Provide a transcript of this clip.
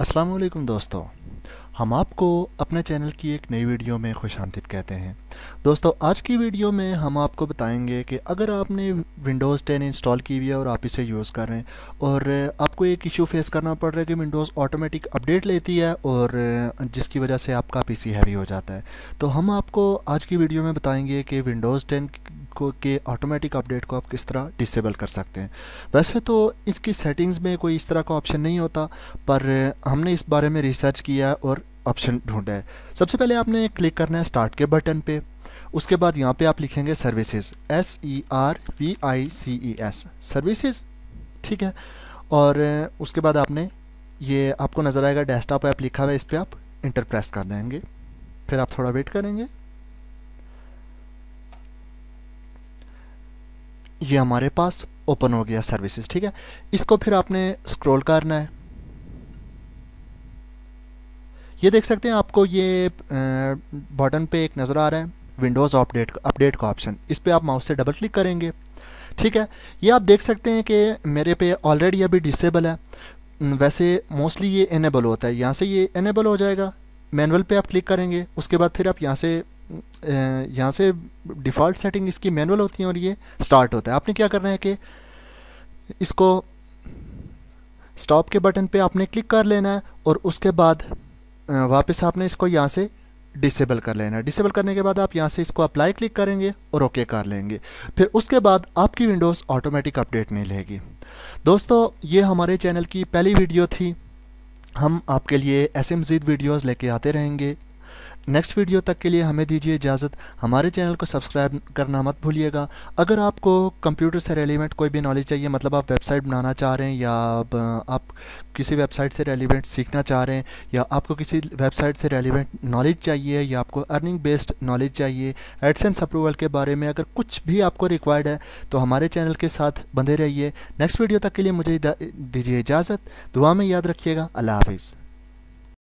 अस्सलाम वालेकुम दोस्तों हम आपको अपने चैनल की एक नई वीडियो में खुश आमदीद कहते हैं दोस्तों आज की वीडियो में हम आपको बताएंगे कि अगर आपने विंडोज़ 10 इंस्टॉल की हुई है और आप इसे यूज़ कर रहे हैं और आपको एक इशू फेस करना पड़ रहा है कि विंडोज़ ऑटोमेटिक अपडेट लेती है और जिसकी वजह से आपका पीसी हैवी हो जाता है तो हम आपको आज की वीडियो में बताएंगे कि विंडोज़ टेन को के ऑटोमेटिक अपडेट को आप किस तरह डिसेबल कर सकते हैं वैसे तो इसकी सेटिंग्स में कोई इस तरह का ऑप्शन नहीं होता पर हमने इस बारे में रिसर्च किया और ऑप्शन ढूंढा है सबसे पहले आपने क्लिक करना है स्टार्ट के बटन पे उसके बाद यहाँ पे आप लिखेंगे services S E R V I C E S services ठीक है और उसके बाद आपने ये आपको नज़र आएगा डेस्कटॉप ऐप लिखा हुआ है इस पर आप इंटरप्रेस कर देंगे फिर आप थोड़ा वेट करेंगे ये हमारे पास ओपन हो गया सर्विसेज ठीक है इसको फिर आपने स्क्रॉल करना है ये देख सकते हैं आपको ये बटन पे एक नज़र आ रहा है विंडोज़ अपडेट अपडेट का ऑप्शन इस पर आप माउस से डबल क्लिक करेंगे ठीक है ये आप देख सकते हैं कि मेरे पे ऑलरेडी अभी डिसेबल है वैसे मोस्टली ये इनेबल होता है यहाँ से ये इनेबल हो जाएगा मैनुअल पे आप क्लिक करेंगे उसके बाद फिर आप यहाँ से यहाँ से डिफ़ॉल्ट सेटिंग इसकी मैनुअल होती है और ये स्टार्ट होता है आपने क्या करना है कि इसको स्टॉप के बटन पे आपने क्लिक कर लेना है और उसके बाद वापस आपने इसको यहाँ से डिसेबल कर लेना है डिसेबल करने के बाद आप यहाँ से इसको अप्लाई क्लिक करेंगे और ओके कर लेंगे फिर उसके बाद आपकी विंडोज़ ऑटोमेटिक अपडेट नहीं लेगी दोस्तों ये हमारे चैनल की पहली वीडियो थी हम आपके लिए ऐसे मज़ीद वीडियोज़ लेके आते रहेंगे नेक्स्ट वीडियो तक के लिए हमें दीजिए इजाज़त हमारे चैनल को सब्सक्राइब करना मत भूलिएगा अगर आपको कंप्यूटर से रेलिवेंट कोई भी नॉलेज चाहिए मतलब आप वेबसाइट बनाना चाह रहे हैं या आप किसी वेबसाइट से रेलिवेंट सीखना चाह रहे हैं या आपको किसी वेबसाइट से रेलिवेंट नॉलेज चाहिए या आपको अर्निंग बेस्ड नॉलेज चाहिए एडसेंस अप्रूवल के बारे में अगर कुछ भी आपको रिक्वायर्ड है तो हमारे चैनल के साथ बंधे रहिए नेक्स्ट वीडियो तक के लिए मुझे दीजिए इजाज़त दुआ में याद रखिएगा अल्लाह हाफिज़